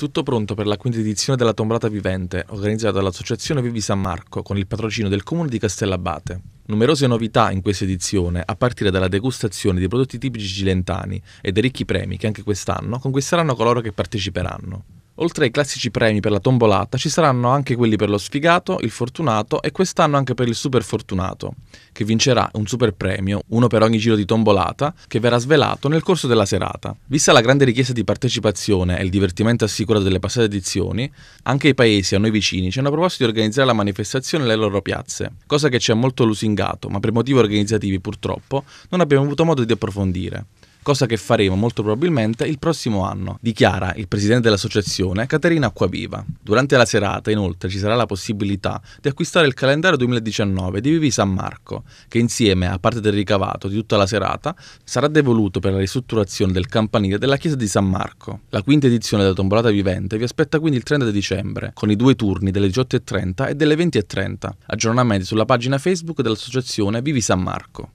tutto pronto per la quinta edizione della Tombrata Vivente, organizzata dall'Associazione Vivi San Marco con il patrocino del Comune di Castellabate. Numerose novità in questa edizione, a partire dalla degustazione di prodotti tipici cilentani e dei ricchi premi che anche quest'anno conquisteranno coloro che parteciperanno. Oltre ai classici premi per la tombolata ci saranno anche quelli per lo sfigato, il fortunato e quest'anno anche per il super fortunato, che vincerà un super premio, uno per ogni giro di tombolata, che verrà svelato nel corso della serata. Vista la grande richiesta di partecipazione e il divertimento assicurato delle passate edizioni, anche i paesi a noi vicini ci hanno proposto di organizzare la manifestazione nelle loro piazze, cosa che ci ha molto lusingato, ma per motivi organizzativi purtroppo non abbiamo avuto modo di approfondire cosa che faremo molto probabilmente il prossimo anno, dichiara il presidente dell'associazione Caterina Acquaviva. Durante la serata, inoltre, ci sarà la possibilità di acquistare il calendario 2019 di Vivi San Marco, che insieme a parte del ricavato di tutta la serata sarà devoluto per la ristrutturazione del campanile della chiesa di San Marco. La quinta edizione della Tombolata Vivente vi aspetta quindi il 30 dicembre, con i due turni delle 18.30 e delle 20.30. Aggiornamenti sulla pagina Facebook dell'associazione Vivi San Marco.